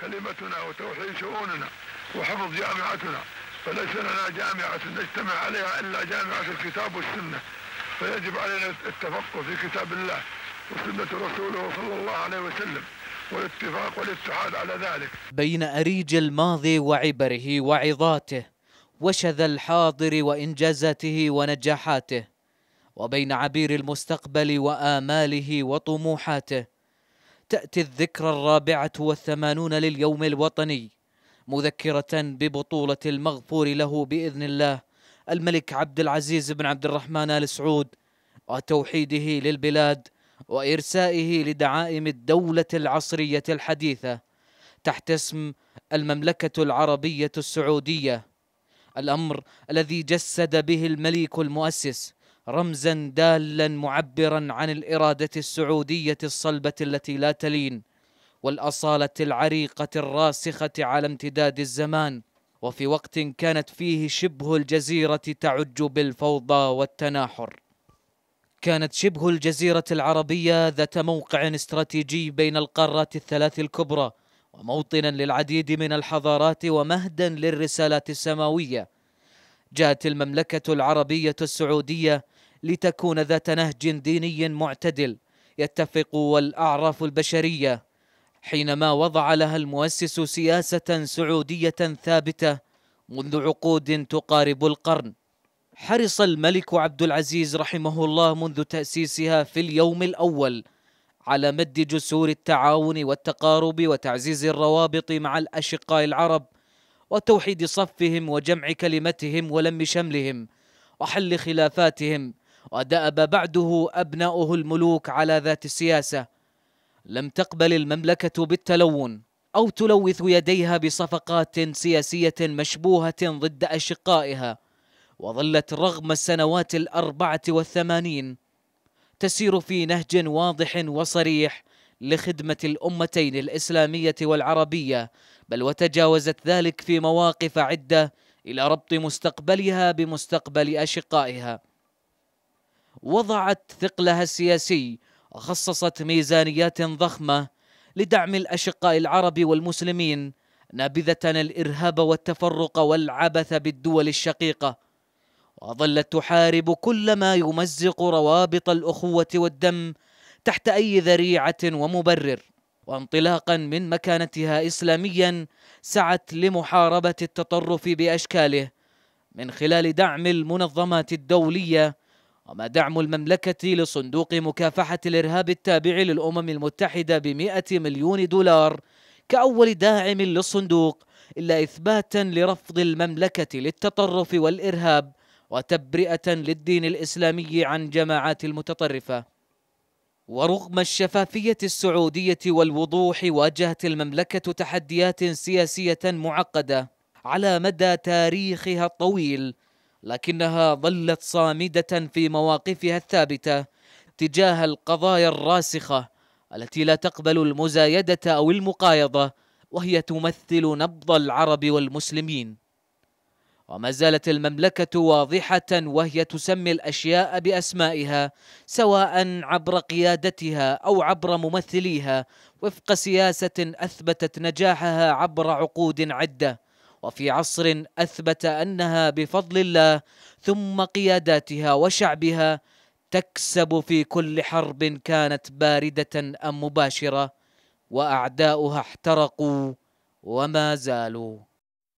كلمتنا وتوحيد شؤوننا وحفظ جامعتنا فليس لنا جامعة نجتمع عليها إلا جامعة الكتاب والسنة فيجب علينا التفقه في كتاب الله وسنة رسوله صلى الله عليه وسلم والاتفاق والاتحاد على ذلك بين أريج الماضي وعبره وعظاته وشذ الحاضر وإنجازاته ونجاحاته وبين عبير المستقبل وآماله وطموحاته تأتي الذكرى الرابعة والثمانون لليوم الوطني مذكرة ببطولة المغفور له بإذن الله الملك عبد العزيز بن عبد الرحمن آل سعود وتوحيده للبلاد وإرسائه لدعائم الدولة العصرية الحديثة تحت اسم المملكة العربية السعودية الأمر الذي جسد به الملك المؤسس رمزا دالا معبرا عن الإرادة السعودية الصلبة التي لا تلين والأصالة العريقة الراسخة على امتداد الزمان وفي وقت كانت فيه شبه الجزيرة تعج بالفوضى والتناحر كانت شبه الجزيرة العربية ذات موقع استراتيجي بين القارات الثلاث الكبرى وموطنا للعديد من الحضارات ومهدا للرسالات السماوية جاءت المملكة العربية السعودية لتكون ذات نهج ديني معتدل يتفق والأعراف البشرية حينما وضع لها المؤسس سياسة سعودية ثابتة منذ عقود تقارب القرن حرص الملك عبد العزيز رحمه الله منذ تأسيسها في اليوم الأول على مد جسور التعاون والتقارب وتعزيز الروابط مع الأشقاء العرب وتوحيد صفهم وجمع كلمتهم ولم شملهم وحل خلافاتهم ودأب بعده أبناؤه الملوك على ذات السياسة لم تقبل المملكة بالتلون أو تلوث يديها بصفقات سياسية مشبوهة ضد أشقائها وظلت رغم السنوات الأربعة والثمانين تسير في نهج واضح وصريح لخدمة الأمتين الإسلامية والعربية بل وتجاوزت ذلك في مواقف عدة إلى ربط مستقبلها بمستقبل أشقائها وضعت ثقلها السياسي وخصصت ميزانيات ضخمة لدعم الأشقاء العرب والمسلمين نابذة الإرهاب والتفرق والعبث بالدول الشقيقة وظلت تحارب كل ما يمزق روابط الأخوة والدم تحت أي ذريعة ومبرر وانطلاقا من مكانتها إسلاميا سعت لمحاربة التطرف بأشكاله من خلال دعم المنظمات الدولية وما دعم المملكة لصندوق مكافحة الإرهاب التابع للأمم المتحدة بمئة مليون دولار كأول داعم للصندوق إلا إثباتا لرفض المملكة للتطرف والإرهاب وتبرئة للدين الإسلامي عن جماعات المتطرفة ورغم الشفافية السعودية والوضوح واجهت المملكة تحديات سياسية معقدة على مدى تاريخها الطويل لكنها ظلت صامدة في مواقفها الثابتة تجاه القضايا الراسخة التي لا تقبل المزايدة أو المقايضة وهي تمثل نبض العرب والمسلمين وما زالت المملكة واضحة وهي تسمي الأشياء بأسمائها سواء عبر قيادتها أو عبر ممثليها وفق سياسة أثبتت نجاحها عبر عقود عدة وفي عصر اثبت انها بفضل الله ثم قياداتها وشعبها تكسب في كل حرب كانت بارده ام مباشره واعداؤها احترقوا وما زالوا